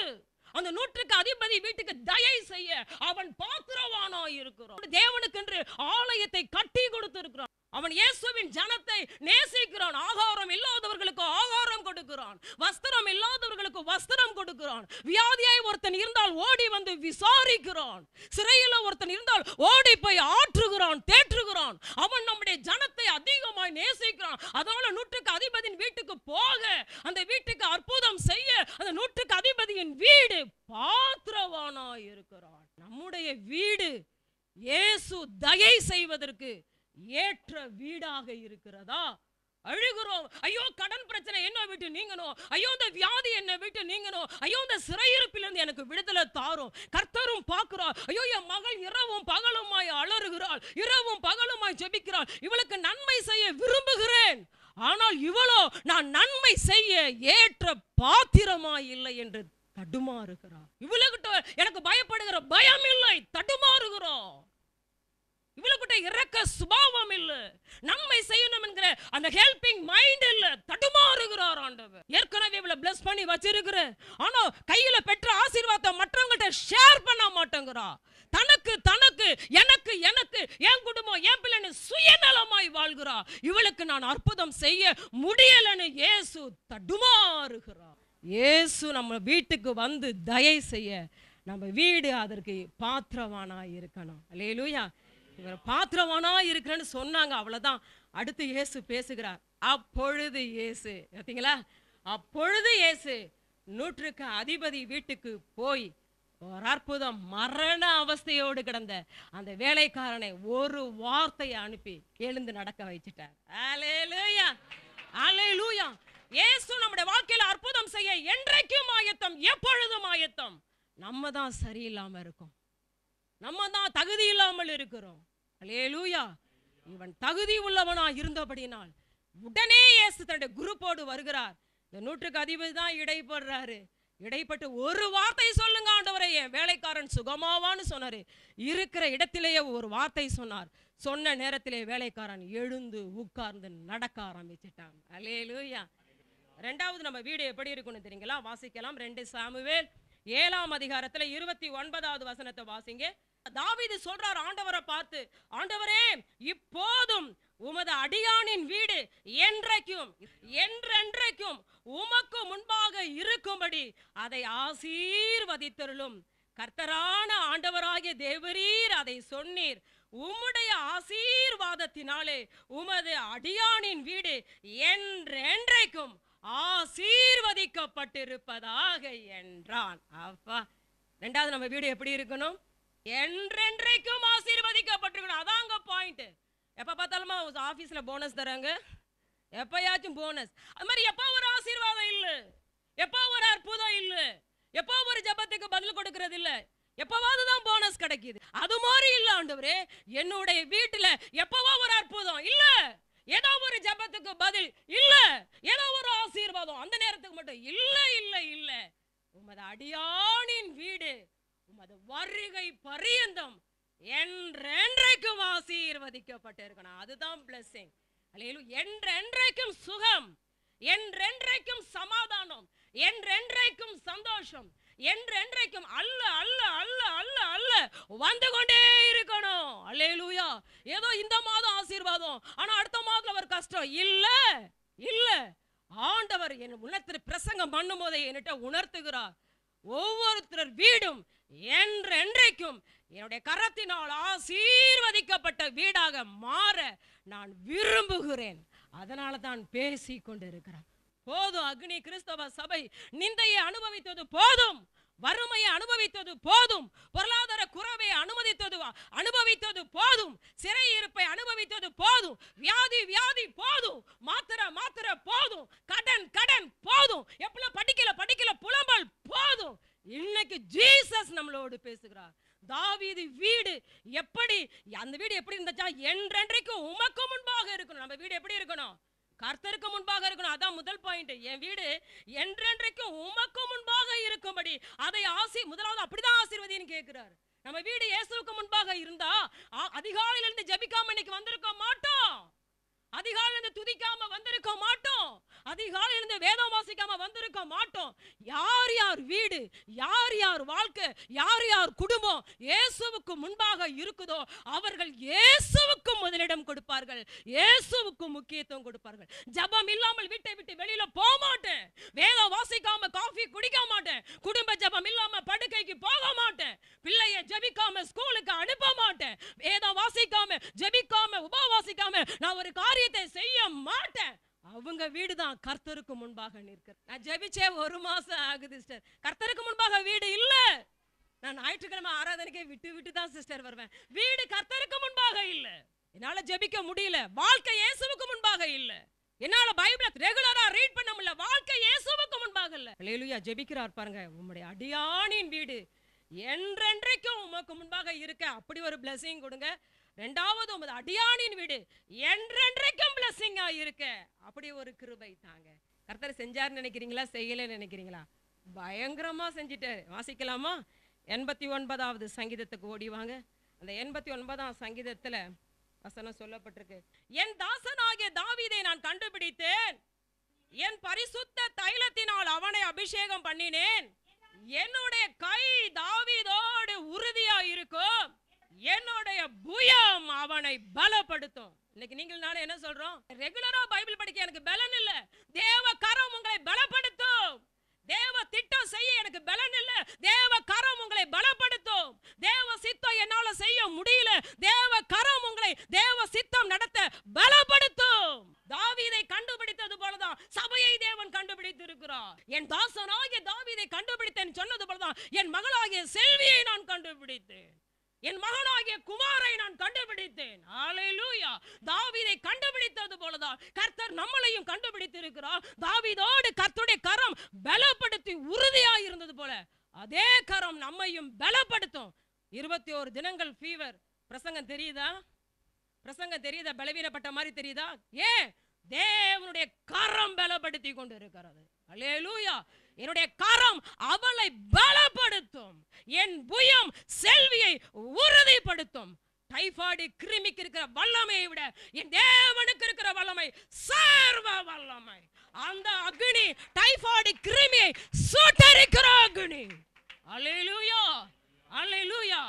அந்த நூற்றுக்கு அதிபதி வீட்டுக்கு தயை செய்ய அவன் பாத்திரவானா இருக்கிறான் என்று ஆலயத்தை கட்டி கொடுத்திருக்கிறான் அவன் இயேசுவின் ஜனத்தை நேசிக்கிறான் ஆகாரம் இல்லாதவர்களுக்கு ஆகாரம் கொடுக்கிறான் வஸ்திரம் இல்லாதவர்களுக்கு வஸ்திரம் கொடுக்கிறான் வியாதியாய் ஒருத்தன் இருந்தால் ஓடி வந்து விசாரிக்கிறான் சிறையில் ஒருத்தன் இருந்தால் ஓடி போய் ஆற்றுகிறான் தேற்றுகிறான் அவன் நம்முடைய ஜனத்தை அதிகமாய் நேசிக்கிறான் அதனால நூற்றுக்கு அதிபதியின் வீட்டுக்கு போக அந்த வீட்டுக்கு அற்புதம் செய்ய அந்த நூற்றுக்கு அதிபதியின் வீடு பாத்திரவானாய் இருக்கிறான் நம்முடைய வீடு இயேசு தயை செய்வதற்கு ஏற்ற வீடாக இருக்கிறதா அழுகிறோம் ஐயோ கடன் பிரச்சனை என்ன விட்டு நீங்கணும் ஐயோ இந்த வியாதி என்ன விட்டு நீங்கணும் ஐயோ இந்த சிறையிருப்பிலிருந்து எனக்கு விடுதலை தாரும் கர்த்தரும் பார்க்கிறார் ஐயோ என் மகள் இரவும் பகலுமாய் அலறுகிறாள் இரவும் பகலுமாய் ஜெபிக்கிறாள் இவளுக்கு நன்மை செய்ய விரும்புகிறேன் ஆனால் இவளோ நான் நன்மை செய்ய ஏற்ற பாத்திரமா இல்லை என்று தடுமாறுகிறார் இவ்வளவு எனக்கு பயப்படுகிற பயம் இல்லை தடுமாறுகிறோம் இவளுக்கிட்ட இறக்க சுபாவம் இல்ல நம்மை செய்யணும் என்கிற அந்த ஹெல்பிங் மைண்ட் இல்ல தடுமாறுகிறார் ஆண்டவர் ஏற்கனவே இவளை பிளஸ் பண்ணி வச்சிருக்கிற ஆனா கையில பெற்ற ஆசீர்வாதத்தை மற்றவங்கள்ட்ட ஷேர் பண்ண மாட்டேங்கிறா தனக்கு தனக்கு எனக்கு எனக்கு என் குடும்பம் என் பிள்ளைன்னு சுயநலமாய் வாழ்கிறா இவளுக்கு நான் அற்புதம் செய்ய முடியலன்னு இயேசு தடுமாறுகிறா இயேசு நம்ம வீட்டுக்கு வந்து தயை செய்ய நம்ம வீடு அதற்கு பாத்திரவானா இருக்கணும் அல்லையிலூயா இவர் பாத்திரவானா இருக்கிறேன்னு சொன்னாங்க அவ்வளோதான் அடுத்து இயேசு பேசுகிறார் அப்பொழுது இயேசு பார்த்தீங்களா அப்பொழுது இயேசு நூற்றுக்கு அதிபதி வீட்டுக்கு போய் ஒரு அற்புதம் மரண அவஸ்தையோடு கிடந்த அந்த வேலைக்காரனை ஒரு வார்த்தையை அனுப்பி எழுந்து நடக்க வைச்சிட்டார் இயேசு நம்முடைய வாழ்க்கையில் அற்புதம் செய்ய என்றைக்கும் ஆயத்தம் எப்பொழுதும் ஆயத்தம் நம்ம தான் சரியில்லாமல் இருக்கும் நம்ம தான் தகுதி இல்லாமல் இருக்கிறோம் அலே லூயா இவன் தகுதி உள்ளவனா இருந்தபடினால் உடனே இயேசு தன்னுடைய குருப்போடு வருகிறார் இந்த நூற்றுக்கு அதிபதி தான் இடைப்படுறாரு இடைப்பட்டு ஒரு வார்த்தை சொல்லுங்க ஆண்டவரை என் வேலைக்காரன் சுகமாவான்னு சொன்னார் இருக்கிற இடத்திலேயே ஒரு வார்த்தை சொன்னார் சொன்ன நேரத்திலே வேலைக்காரன் எழுந்து உட்கார்ந்து நடக்க ஆரம்பிச்சிட்டான் அலே லூயா ரெண்டாவது நம்ம வீடு எப்படி இருக்கணும் தெரியுங்களா வாசிக்கலாம் ரெண்டு சாமுவேல் ஏழாம் அதிகாரத்தில் இருபத்தி ஒன்பதாவது வசனத்தை வாசிங்க தாவீது சொல்றார் ஆண்டவரை பார்த்து ஆண்டவரே இப்போதும் உமது அடியானின் வீடு என்றைக்கும் என்றென்றைக்கும் உமக்கு முன்பாக இருக்கும்படி அதை ஆசீர்வதித்தருளும் கர்த்தரான ஆண்டவராகிய தேவரீர் அதை சொன்னீர் உம்முடைய ஆசீர்வாதத்தினாலே உமது அடியானின் வீடு என்றென்றைக்கும் ஆசீர்வதிக்கப்பட்டிருப்பதாக என்றான் அப்பா ரெண்டாவது நம்ம வீடு எப்படி இருக்கணும் என்றென்றைக்கும் ஆசீர்வதிக்கப்பட்டிருக்கணும் அதாங்க பாயிண்ட் எப்போ பார்த்தாலுமா ஆஃபீஸில் போனஸ் தராங்க எப்பயாச்சும் போனஸ் அது மாதிரி எப்போ ஒரு ஆசீர்வாதம் இல்லை எப்போ ஒரு அற்புதம் இல்லை எப்போ ஒரு ஜபத்துக்கு பதில் கொடுக்கறது இல்லை எப்பவாவது தான் போனஸ் கிடைக்குது அது மாதிரி இல்லை ஆண்டவரே என்னுடைய வீட்டில் எப்பவோ ஒரு அற்புதம் இல்லை ஏதோ ஒரு ஜபத்துக்கு பதில் இல்லை ஏதோ ஒரு ஆசீர்வாதம் அந்த நேரத்துக்கு மட்டும் இல்லை இல்லை இல்லை உமது அடியானின் வீடு உமது வருகை பரியந்தம் என்றென்றைக்கும் ஆசீர்வதிக்கப்பட்டிருக்கணும் அதுதான் பிளஸ்ஸிங் அல்லையிலும் என்றென்றைக்கும் சுகம் என்றென்றைக்கும் சமாதானம் என்றென்றைக்கும் சந்தோஷம் என்றென்றைக்கும் அல்ல அல்ல அல்ல அல்ல அல்ல வந்து கொண்டே இருக்கணும் அல்லேலூயா ஏதோ இந்த மாதம் ஆசீர்வாதம் ஆனா அடுத்த மாதம் அவர் கஷ்டம் இல்ல இல்ல ஆண்டவர் என் உணர்த்து பிரசங்கம் பண்ணும் போதை என்கிட்ட உணர்த்துகிறார் ஒவ்வொருத்தர் வீடும் என்றென்றைக்கும் என்னுடைய கரத்தினால் ஆசீர்வதிக்கப்பட்ட வீடாக மாற நான் விரும்புகிறேன் அதனால தான் பேசி கொண்டிருக்கிறான் போதும் அக்னி கிறிஸ்தவ சபை நிந்தையை அனுபவித்தது போதும் வறுமையை அனுபவித்தது போதும் பொருளாதார குறவை அனுமதித்தது அனுபவித்தது போதும் சிறை இருப்பை அனுபவித்தது போதும் வியாதி வியாதி போதும் மாத்திர மாத்திர போதும் கடன் கடன் போதும் எப்பள படிக்கல படிக்கல புலம்பல் போதும் இன்னைக்கு ஜீசஸ் நம்மளோடு பேசுகிறார் தாவீது வீடு எப்படி அந்த வீடு எப்படி இருந்தா என்றென்றைக்கும் உமக்கு முன்பாக இருக்கணும் நம்ம வீடு எப்படி இருக்கணும் கர்த்தருக்கு முன்பாக இருக்கணும் அதான் முதல் பாயிண்ட் என் வீடு என்றென்றைக்கும் உமக்கு முன்பாக இருக்கும்படி அதை ஆசி முதலாவது அப்படிதான் ஆசீர்வதின்னு கேட்கிறார் நம்ம வீடு இயேசுக்கு முன்பாக இருந்தா அதிகாலையிலிருந்து ஜபிக்காம இன்னைக்கு வந்திருக்க மாட்டோம் அதிகாலிருந்து துதிக்காம வந்திருக்க மாட்டோம் அதிகாலை இருந்து வேதம் வாசிக்காம வந்திருக்க மாட்டோம் யார் யார் வீடு யார் யார் வாழ்க்கை யார் யார் குடும்பம் இயேசுவுக்கு முன்பாக இருக்குதோ அவர்கள் இயேசுவுக்கு முதலிடம் கொடுப்பார்கள் இயேசுவுக்கு முக்கியத்துவம் கொடுப்பார்கள் ஜபம் இல்லாமல் வீட்டை விட்டு வெளியில போக மாட்டேன் வேதம் வாசிக்காம காஃபி குடிக்க மாட்டேன் குடும்ப ஜபம் இல்லாம படுக்கைக்கு போக மாட்டேன் பிள்ளைய ஜபிக்காம ஸ்கூலுக்கு அனுப்ப மாட்டேன் வேதம் வாசிக்காம ஜபிக்காம உபவாசிக்காம நான் ஒரு காரியத்தை செய்ய மாட்டேன் அவங்க வீடு தான் கர்த்தருக்கு முன்பாக நிற்கிறேன் நான் ஜெபிச்சே ஒரு மாசம் ஆகுது சிஸ்டர் கர்த்தருக்கு முன்பாக வீடு இல்ல நான் ஞாயிற்றுக்கிழமை ஆராதனைக்கே விட்டு விட்டு தான் சிஸ்டர் வருவேன் வீடு கர்த்தருக்கு முன்பாக இல்லை என்னால ஜெபிக்க முடியல வாழ்க்கை இயேசுவுக்கு முன்பாக இல்ல என்னால பைபிள ரெகுலரா ரீட் பண்ண முடியல வாழ்க்கை இயேசுவுக்கு முன்பாக இல்ல லேலுயா ஜெபிக்கிறார் பாருங்க உம்முடைய அடியானின் வீடு என்றென்றைக்கும் உமக்கு முன்பாக இருக்க அப்படி ஒரு blessing கொடுங்க ரெண்டாவது உமது அடியானின் வீடு என்றென்றைக்கும் ஆ இருக்க அப்படி ஒரு கிருபை தாங்க கர்த்தர் செஞ்சார் நினைக்கிறீங்களா செய்யல நினைக்கிறீங்களா பயங்கரமா செஞ்சிட்டாரு வாசிக்கலாமா எண்பத்தி ஒன்பதாவது சங்கீதத்துக்கு ஓடிவாங்க அந்த எண்பத்தி ஒன்பதாம் சங்கீதத்தில் வசனம் சொல்லப்பட்டிருக்கு என் தாசனாகிய தாவிதை நான் கண்டுபிடித்தேன் என் பரிசுத்த தைலத்தினால் அவனை அபிஷேகம் பண்ணினேன் என்னுடைய கை தாவிதோடு உறுதியா இருக்கும் என்னுடைய புயம் அவனை பலப்படுத்தும் இன்னைக்கு நீங்கள் நானும் என்ன சொல்றோம் ரெகுலரா பைபிள் படிக்க எனக்கு பலன் இல்ல தேவ கரம் உங்களை பலப்படுத்த தேவ திட்டம் செய்ய எனக்கு பலன் இல்ல தேவ கரம் உங்களை பலப்படுத்தும் தேவ சித்தம் என்னால செய்ய முடியல தேவ கரம் உங்களை தேவ சித்தம் நடத்த பலப்படுத்தும் தாவீதை கண்டுபிடித்தது போலதான் சபையை தேவன் கண்டுபிடித்து இருக்கிறார் என் தாசனாகிய தாவீதை கண்டுபிடித்தேன் சொன்னது போலதான் என் மகளாகிய செல்வியை நான் கண்டுபிடித்தேன் என் மகனாகிய குமாரை நான் கண்டுபிடித்தேன் தாவிதை கண்டுபிடித்தது போலதான் கர்த்தர் நம்மளையும் கண்டுபிடித்திருக்கிறார் தாவிதோடு கர்த்தருடைய கரம் பலப்படுத்தி உறுதியாக இருந்தது போல அதே கரம் நம்மையும் பலப்படுத்தும் இருபத்தி ஒரு தினங்கள் ஃபீவர் பிரசங்கம் தெரியுதா பிரசங்கம் தெரியுதா பலவீனப்பட்ட மாதிரி தெரியுதா ஏன் தேவனுடைய கரம் பலப்படுத்தி கொண்டு இருக்கிறது அலே லூயா என்னுடைய கரம் அவளை பலப்படுத்தும் என் புயம் செல்வியை உறுதிப்படுத்தும் டைபாய்டு கிருமிக்கு இருக்கிற வல்லமையை விட என் தேவனுக்கு இருக்கிற வல்லமை சர்வ வல்லமை அந்த அக்னி டைபாய்டு கிருமியை சுட்டரிக்கிற அக்னி அலையிலூயா அலையிலூயா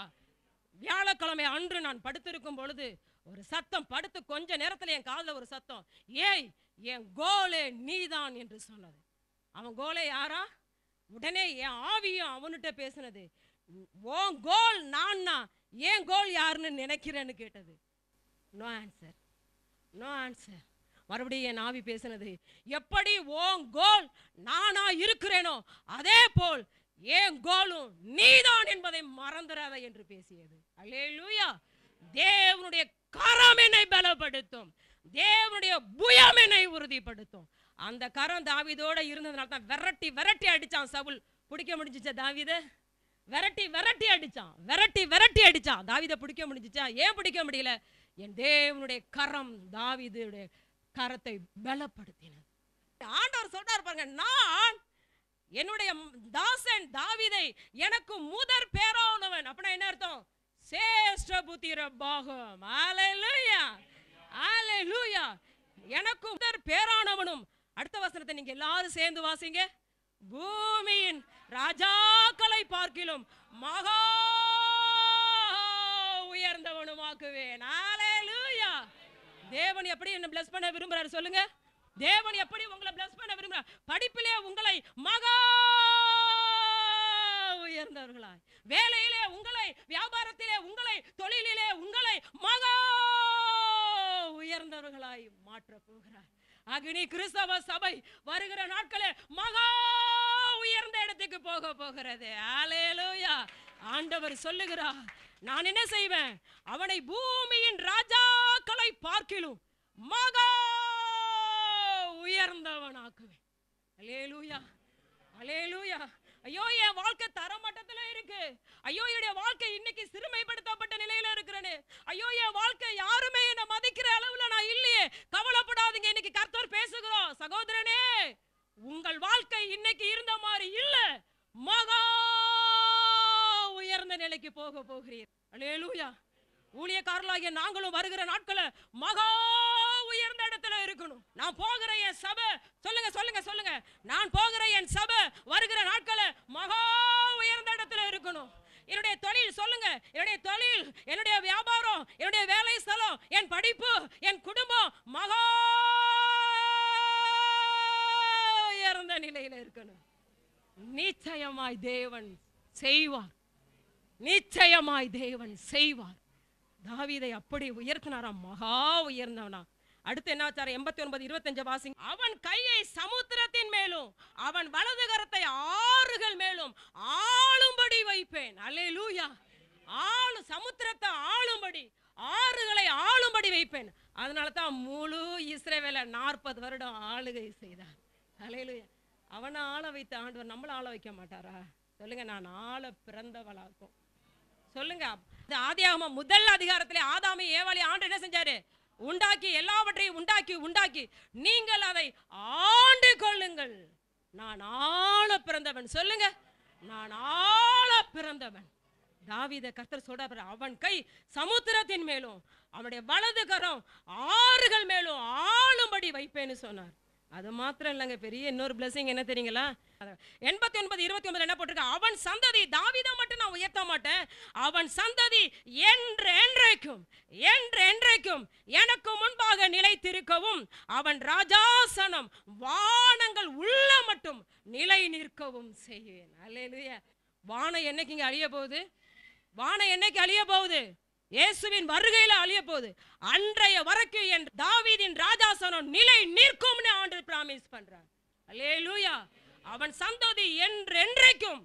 வியாழக்கிழமை அன்று நான் படுத்திருக்கும் பொழுது ஒரு சத்தம் படுத்து கொஞ்ச நேரத்தில் என் காதில் ஒரு சத்தம் ஏய் என் கோலே நீதான் என்று சொன்னது அவன் கோலை யாரா உடனே என் ஆவியும் அவன்கிட்ட பேசுனது ஓன் கோல் நான்னா ஏன் கோல் யாருன்னு நினைக்கிறேன்னு கேட்டது நோ ஆன்சர் நோ ஆன்சர் மறுபடியும் என் ஆவி பேசினது எப்படி ஓன் கோல் நானா இருக்கிறேனோ அதே போல் ஏன் கோலும் நீதான் என்பதை மறந்துடாத என்று பேசியது அல்லேலூயா தேவனுடைய கரம் என்னை பலப்படுத்தும் தேவனுடைய புயம் என்னை உறுதிப்படுத்தும் அந்த கரம் தாவிதோட இருந்ததுனால தான் விரட்டி விரட்டி அடித்தான் சவுல் பிடிக்க முடிஞ்சிச்சா தாவித விரட்டி விரட்டி அடித்தான் விரட்டி விரட்டி அடித்தான் தாவிதை பிடிக்க முடிஞ்சிச்சா ஏன் பிடிக்க முடியல என் தேவனுடைய கரம் தாவிதுடைய கரத்தை பலப்படுத்தின ஆண்டவர் சொல்றாரு பாருங்க நான் என்னுடைய தாசன் தாவிதை எனக்கு முதற் பேரானவன் அப்படின்னா என்ன அர்த்தம் சேஷ்ட புத்திர பாகம் ஆலை லூயா ஆலை லூயா எனக்கு முதற் பேரானவனும் அடுத்த வசனத்தை நீங்க எல்லாரும் சேர்ந்து வாசிங்க பூமியின் ராஜாக்களை பார்க்கிலும் மகா உயர்ந்தவனுமாக்குவேன் ஆலேலூயா தேவன் எப்படி என்ன பிளஸ் பண்ண விரும்புறாரு சொல்லுங்க தேவன் எப்படி உங்களை பிளஸ் பண்ண விரும்புறார் படிப்பிலே உங்களை மகா உயர்ந்தவர்களாய் வேலையிலே உங்களை வியாபாரத்திலே உங்களை தொழிலிலே உங்களை மகா உயர்ந்தவர்களாய் மாற்றப் போகிறார் அக்னி கிறிஸ்தவ சபை வருகிற நாட்களே மகா உயர்ந்த இடத்துக்கு போக போகிறது ஆலேலூயா ஆண்டவர் சொல்லுகிறார் நான் என்ன செய்வேன் அவனை பூமியின் ராஜாக்களை பார்க்கிலும் மகா உயர்ந்தவனாக்குவேன் அலேலூயா அலேலூயா ஐயோ என் வாழ்க்கை தரமட்டத்துல இருக்கு ஐயோ என்னுடைய வாழ்க்கை இன்னைக்கு சிறுமைப்படுத்தப்பட்ட நிலையில இருக்கிறேன்னு ஐயோ என் வாழ்க்கை யாருமே என்ன மதிக்கிற அளவுல நான் இல்லையே கவலைப்படாதீங்க இன்னைக்கு கர்த்தர் பேசுகிறோம் சகோதரனே உங்கள் வாழ்க்கை இன்னைக்கு இருந்த மாதிரி இல்ல மகா உயர்ந்த நிலைக்கு போக போகிறீர் அலேலூயா ஊழியக்காரர்களாகிய நாங்களும் வருகிற நாட்களை மகா உயர்ந்த இடத்துல இருக்கணும் நான் போகிற என் சபை சொல்லுங்க சொல்லுங்க சொல்லுங்க நான் போகிற என் சபை வருகிற நாட்களை மகா உயர்ந்த இடத்துல இருக்கணும் என்னுடைய தொழில் சொல்லுங்க என்னுடைய தொழில் என்னுடைய வியாபாரம் என்னுடைய வேலை ஸ்தலம் என் படிப்பு என் குடும்பம் மகா உயர்ந்த நிலையில இருக்கணும் நிச்சயமாய் தேவன் செய்வார் நிச்சயமாய் தேவன் செய்வார் தாவீதை அப்படி உயர்த்தினாரா மகா உயர்ந்தவனா அடுத்து என்ன வச்சாரு எண்பத்தி ஒன்பது இருபத்தஞ்சு வாசிங் அவன் கையை சமுத்திரத்தின் மேலும் அவன் வலது கரத்தை ஆறுகள் மேலும் ஆளும்படி வைப்பேன் அலே லூயா ஆளு சமுத்திரத்தை ஆளும்படி ஆறுகளை ஆளும்படி வைப்பேன் அதனால தான் முழு இஸ்ரேவேல நாற்பது வருடம் ஆளுகை செய்தார் அலையிலுயா அவனை ஆள வைத்த ஆண்டவர் நம்மளை ஆள வைக்க மாட்டாரா சொல்லுங்க நான் ஆளை பிறந்தவளாக்கும் சொல்லுங்க ஆதியாகம முதல் அதிகாரத்திலே ஆதாமி ஏவாளி ஆண்டு என்ன செஞ்சாரு உண்டாக்கி எல்லாவற்றையும் உண்டாக்கி உண்டாக்கி நீங்கள் அதை ஆண்டு கொள்ளுங்கள் நான் ஆள பிறந்தவன் சொல்லுங்க நான் ஆள பிறந்தவன் தாவித கர்த்தர் சொல்ற அவன் கை சமுத்திரத்தின் மேலும் அவனுடைய வலது கரம் ஆறுகள் மேலும் ஆளும்படி வைப்பேன்னு சொன்னார் அது மாத்திரம் இல்லைங்க பெரிய இன்னொரு பிளஸிங் என்ன தெரியுங்களா எண்பத்தி ஒன்பது இருபத்தி ஒன்பது என்ன போட்டிருக்க அவன் சந்ததி தாவிதா மட்டும் நான் உயர்த்த மாட்டேன் அவன் சந்ததி என்று என்றைக்கும் என்று என்றைக்கும் எனக்கு முன்பாக நிலைத்திருக்கவும் அவன் ராஜாசனம் வானங்கள் உள்ள மட்டும் நிலை நிற்கவும் செய்வேன் அல்ல வானம் இங்கே அழிய போகுது வானம் என்னைக்கு அழிய போகுது இயேசுவின் வருகையில அழிய போது அன்றைய வரைக்கும் என் தாவீதின் ராஜாசனம் நிலை நிற்கும்னு ஆண்டு பிராமிஸ் பண்றான் அலே லூயா அவன் சந்ததி என்றென்றைக்கும்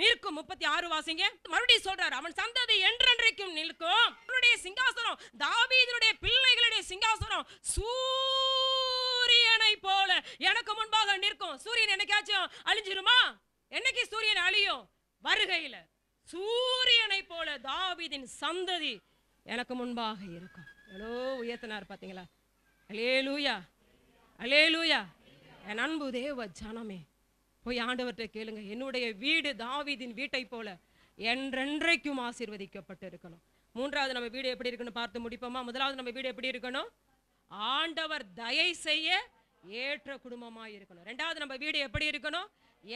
நிற்கும் முப்பத்தி ஆறு வாசிங்க மறுபடியும் சொல்றாரு அவன் சந்ததி என்றென்றைக்கும் நிற்கும் அவனுடைய சிங்காசனம் தாவீதனுடைய பிள்ளைகளுடைய சிங்காசனம் சூரியனை போல எனக்கு முன்பாக நிற்கும் சூரியன் என்னைக்காச்சும் அழிஞ்சிருமா என்னைக்கு சூரியன் அழியும் வருகையில சூரியனை போல தாவிதின் சந்ததி எனக்கு முன்பாக இருக்கும் எவ்வளோ உயர்த்தினார் பார்த்தீங்களா அலே லூயா அலே லூயா என் அன்பு தேவ ஜனமே போய் ஆண்டவர்கிட்ட கேளுங்க என்னுடைய வீடு தாவிதின் வீட்டை போல என்றென்றைக்கும் ஆசீர்வதிக்கப்பட்டு இருக்கணும் மூன்றாவது நம்ம வீடு எப்படி இருக்கணும் பார்த்து முடிப்போமா முதலாவது நம்ம வீடு எப்படி இருக்கணும் ஆண்டவர் தயை செய்ய ஏற்ற குடும்பமாக இருக்கணும் ரெண்டாவது நம்ம வீடு எப்படி இருக்கணும்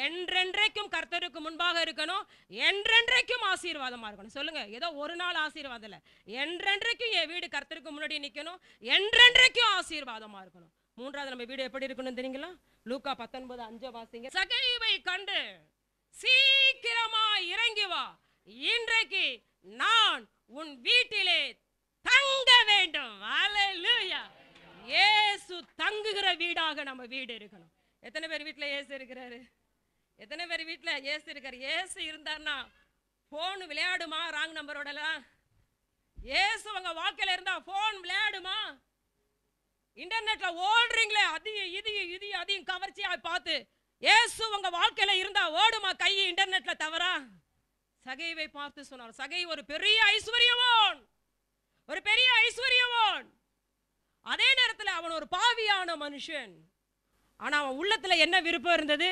என்றென்றைக்கும் கர்த்தருக்கு முன்பாக இருக்கணும் என்றென்றைக்கும் ஆசீர்வாதமாக இருக்கணும் சொல்லுங்க ஏதோ ஒரு நாள் ஆசீர்வாதம் இல்லை என்றென்றைக்கும் என் வீடு கர்த்தருக்கு முன்னாடி நிற்கணும் என்றென்றைக்கும் ஆசீர்வாதமாக இருக்கணும் மூன்றாவது நம்ம வீடு எப்படி இருக்கணும் தெரியுங்களா லூக்கா பத்தொன்பது அஞ்சு வாசிங்க சகைவை கண்டு சீக்கிரமா இறங்கி வா இன்றைக்கு நான் உன் வீட்டிலே தங்க வேண்டும் ஏசு தங்குகிற வீடாக நம்ம வீடு இருக்கணும் எத்தனை பேர் வீட்டில் ஏசு இருக்கிறாரு எத்தனை பேர் வீட்டில் ஏசு இருக்கார் ஏசு இருந்தார்னா ஃபோன் விளையாடுமா ராங் நம்பரோடலாம் ஏசு உங்கள் வாழ்க்கையில் இருந்தால் ஃபோன் விளையாடுமா இன்டர்நெட்டில் ஓடுறீங்களே அதையும் இதையும் இதையும் அதையும் கவர்ச்சியாக பார்த்து ஏசு உங்கள் வாழ்க்கையில் இருந்தால் ஓடுமா கை இன்டர்நெட்டில் தவறா சகைவை பார்த்து சொன்னார் சகை ஒரு பெரிய ஐஸ்வர்யவான் ஒரு பெரிய ஐஸ்வர்யவான் அதே நேரத்தில் அவன் ஒரு பாவியான மனுஷன் ஆனால் அவன் உள்ளத்தில் என்ன விருப்பம் இருந்தது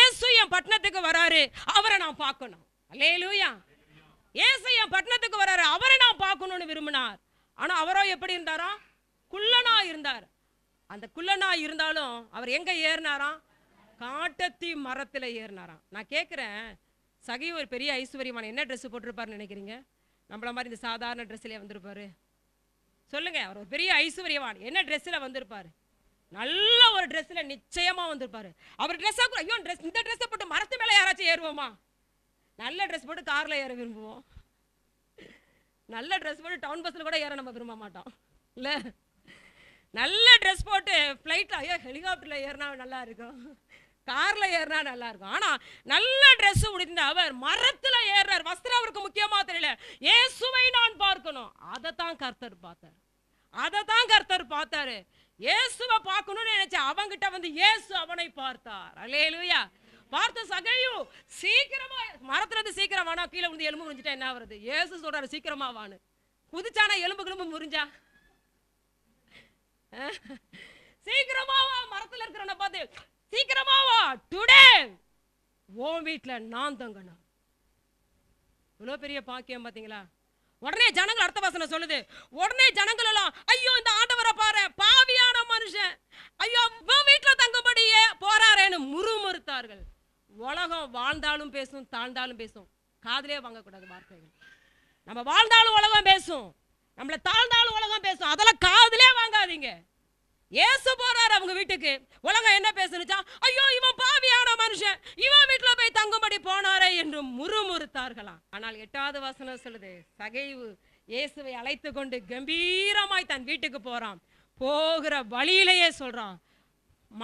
ஏசு என் பட்டணத்துக்கு வராரு அவரை நான் பார்க்கணும் அல்லேலூயா ஏசு என் பட்டணத்துக்கு வராரு அவரை நான் பார்க்கணும்னு விரும்பினார் ஆனால் அவரோ எப்படி இருந்தாரா குள்ளனா இருந்தார் அந்த குள்ளனா இருந்தாலும் அவர் எங்கே ஏறினாராம் காட்டத்தி மரத்தில் ஏறினாராம் நான் கேட்குறேன் சகை ஒரு பெரிய ஐஸ்வர்யமான என்ன ட்ரெஸ் போட்டிருப்பாருன்னு நினைக்கிறீங்க நம்மள மாதிரி இந்த சாதாரண ட்ரெஸ்லேயே வந்திருப்பாரு சொல்லுங்கள் அவர் ஒரு பெரிய ஐஸ்வர்யவான் என்ன ட்ரெஸ்ஸில் வந்திருப்பார் நல்ல ஒரு ட்ரெஸ்ல நிச்சயமா வந்திருப்பாரு அவர் ட்ரெஸ்ஸா கூட ஐயோ ட்ரெஸ் இந்த ட்ரெஸ்ஸை போட்டு மரத்து மேலே யாராச்சும் ஏறுவோமா நல்ல ட்ரெஸ் போட்டு கார்ல ஏற விரும்புவோம் நல்ல ட்ரெஸ் போட்டு டவுன் பஸ்ஸில் கூட ஏற நம்ம விரும்ப மாட்டோம் இல்லை நல்ல ட்ரெஸ் போட்டு ஃப்ளைட்டில் ஐயோ ஹெலிகாப்டரில் ஏறினா நல்லா இருக்கும் காரில் ஏறினா நல்லா இருக்கும் ஆனால் நல்ல ட்ரெஸ் உடுத்த அவர் மரத்தில் ஏறுறார் வஸ்திரம் அவருக்கு முக்கியமாக தெரியல சுவை நான் பார்க்கணும் அதை தான் கர்த்தர் பார்த்தார் அதை தான் கர்த்தர் பார்த்தாரு இயேசுவை பார்க்கணும்னு நினைச்சேன் அவங்கிட்ட வந்து இயேசு அவனை பார்த்தார் அலேலுயா பார்த்த சகையும் சீக்கிரமா மரத்துல இருந்து சீக்கிரம் வானா கீழே விழுந்து எலும்பு முறிஞ்சிட்டா என்ன வருது ஏசு சொல்றாரு சீக்கிரமா வானு குதிச்சானா எலும்பு கிளம்பு முறிஞ்சா சீக்கிரமா வா மரத்துல இருக்கிறவன பார்த்து சீக்கிரமா வா டுடே ஓ வீட்டில் நான் தங்கணும் இவ்வளவு பெரிய பாக்கியம் பாத்தீங்களா உடனே ஜனங்கள் அடுத்த வசனம் சொல்லுது உடனே ஜனங்கள் எல்லாம் ஐயோ இந்த ஆண்டவரை பாரு பாவியான மனுஷன் ஐயோ வீட்டில் தங்கும்படியே போறாரேன்னு முறுமுறுத்தார்கள் உலகம் வாழ்ந்தாலும் பேசும் தாழ்ந்தாலும் பேசும் காதலே வாங்கக்கூடாது வார்த்தைகள் நம்ம வாழ்ந்தாலும் உலகம் பேசும் நம்மளை தாழ்ந்தாலும் உலகம் பேசும் அதெல்லாம் காதலே வாங்காதீங்க ஏசு போறாரு அவங்க வீட்டுக்கு உலகம் என்ன பேசுனுச்சா ஐயோ இவன் பாவியான மனுஷன் இவன் வீட்டுல போய் தங்கும்படி போனாரே என்று முறுமுறுத்தார்களாம் ஆனால் எட்டாவது வசனம் சொல்லுது சகைவு இயேசுவை அழைத்து கொண்டு கம்பீரமாய் தன் வீட்டுக்கு போறான் போகிற வழியிலேயே சொல்றான்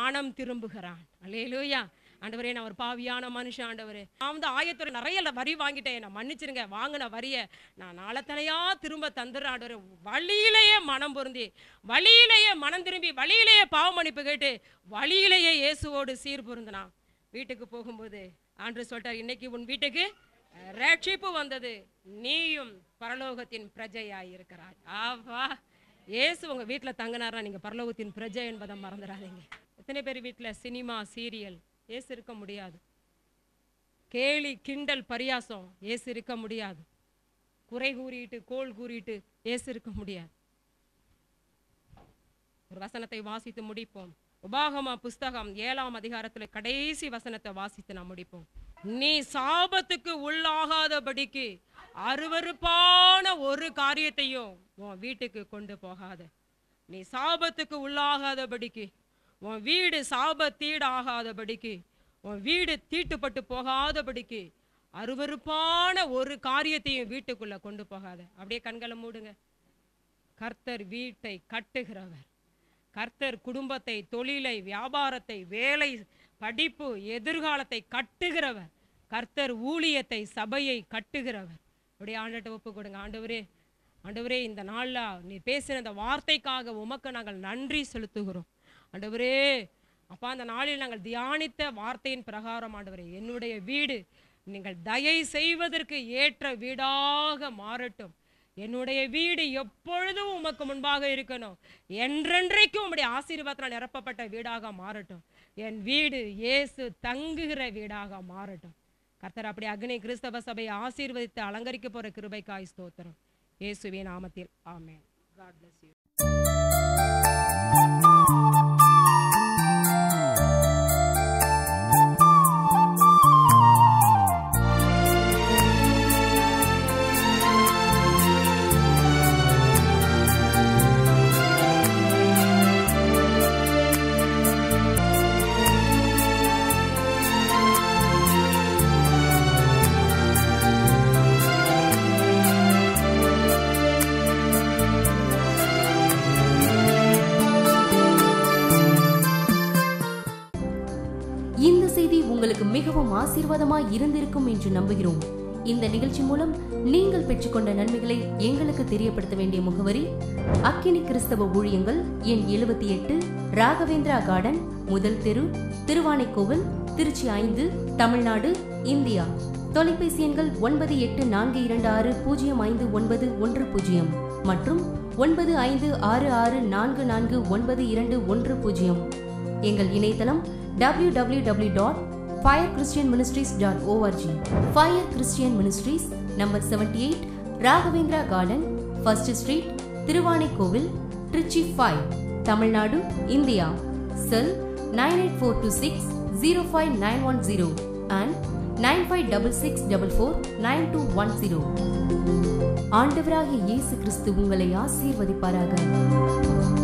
மனம் திரும்புகிறான் அலையலூயா ஆண்டவரே நான் ஒரு பாவியான மனுஷன் ஆண்டவரே நான் வந்து ஆயத்துறை நிறைய வரி வாங்கிட்டேன் என்னை மன்னிச்சிருங்க வாங்கின வரிய நான் நாளத்தனையா திரும்ப தந்துடுறேன் ஆண்டவரே வழியிலேயே மனம் பொருந்தி வழியிலேயே மனம் திரும்பி வழியிலேயே பாவ மன்னிப்பு கேட்டு வழியிலேயே இயேசுவோடு சீர் பொருந்தினான் வீட்டுக்கு போகும்போது ஆண்டு சொல்லிட்டார் இன்னைக்கு உன் வீட்டுக்கு ரட்சிப்பு வந்தது நீயும் பரலோகத்தின் பிரஜையாயிருக்கிறாய் ஆவா ஏசு உங்கள் வீட்டில் தங்கினாரா நீங்கள் பரலோகத்தின் பிரஜை என்பதை மறந்துடாதீங்க எத்தனை பேர் வீட்டில் சினிமா சீரியல் ஏசு இருக்க முடியாது கேலி கிண்டல் பரியாசம் ஏசு இருக்க முடியாது குறை கூறிட்டு கோல் கூறிட்டு ஏசு இருக்க முடியாது ஒரு வசனத்தை வாசித்து முடிப்போம் உபாகமா புஸ்தகம் ஏழாம் அதிகாரத்தில் கடைசி வசனத்தை வாசித்து நான் முடிப்போம் நீ சாபத்துக்கு உள்ளாகாதபடிக்கு அருவறுப்பான ஒரு காரியத்தையும் உன் வீட்டுக்கு கொண்டு போகாத நீ சாபத்துக்கு உள்ளாகாதபடிக்கு உன் வீடு சாபத்தீடாகாதபடிக்கு உன் வீடு தீட்டுப்பட்டு போகாதபடிக்கு அருவறுப்பான ஒரு காரியத்தையும் வீட்டுக்குள்ளே கொண்டு போகாத அப்படியே கண்களை மூடுங்க கர்த்தர் வீட்டை கட்டுகிறவர் கர்த்தர் குடும்பத்தை தொழிலை வியாபாரத்தை வேலை படிப்பு எதிர்காலத்தை கட்டுகிறவர் கர்த்தர் ஊழியத்தை சபையை கட்டுகிறவர் அப்படியே ஆண்டுகிட்ட ஒப்பு கொடுங்க ஆண்டவரே ஆண்டவரே இந்த நாளில் நீ பேசின இந்த வார்த்தைக்காக உமக்கு நாங்கள் நன்றி செலுத்துகிறோம் ஆண்டவரே அப்பா அந்த நாளில் நாங்கள் தியானித்த வார்த்தையின் பிரகாரம் ஆண்டவரே என்னுடைய வீடு நீங்கள் தயை செய்வதற்கு ஏற்ற வீடாக மாறட்டும் என்னுடைய வீடு எப்பொழுதும் உமக்கு முன்பாக இருக்கணும் என்றென்றைக்கும் உம்முடைய ஆசீர்வாதத்தினால் நிரப்பப்பட்ட வீடாக மாறட்டும் என் வீடு இயேசு தங்குகிற வீடாக மாறட்டும் கர்த்தர் அப்படி அக்னி கிறிஸ்தவ சபையை ஆசீர்வதித்து அலங்கரிக்க போகிற கிருபைக்காய் ஸ்தோத்திரம் இயேசுவின் நாமத்தில் ஆமேன் காட் பிளஸ் யூ மிகவும் ஆசீர்வாதமாய் இருந்திருக்கும் என்று நம்புகிறோம் இந்த நிகழ்ச்சி மூலம் நீங்கள் பெற்றுக்கொண்ட நன்மைகளை எங்களுக்கு தெரியப்படுத்த வேண்டிய முகவரி அக்கினி கிறிஸ்தவ ஊழியங்கள் எண் எழுபத்தி எட்டு ராகவேந்திரா கார்டன் முதல் தெரு திருவானைக்கோவில் திருச்சி ஐந்து தமிழ்நாடு இந்தியா தொலைபேசி எண்கள் ஒன்பது எட்டு நான்கு இரண்டு ஆறு பூஜ்ஜியம் ஐந்து ஒன்பது ஒன்று பூஜ்ஜியம் மற்றும் ஒன்பது ஐந்து ஆறு ஆறு நான்கு நான்கு ஒன்பது இரண்டு ஒன்று பூஜ்ஜியம் எங்கள் இணையதளம் W W W dot fire christian ministries dot O R G fire christian ministries number seventy eight Raghavendra garden first street Thiruvanaikoil Trichy five Tamil Nadu India cell nine eight four two six zero five nine one zero and nine five double six double four nine two one zero ஆண்டவராகிய இயேசு கிறிஸ்து உங்களை ஆசீர்வதிப்பாராக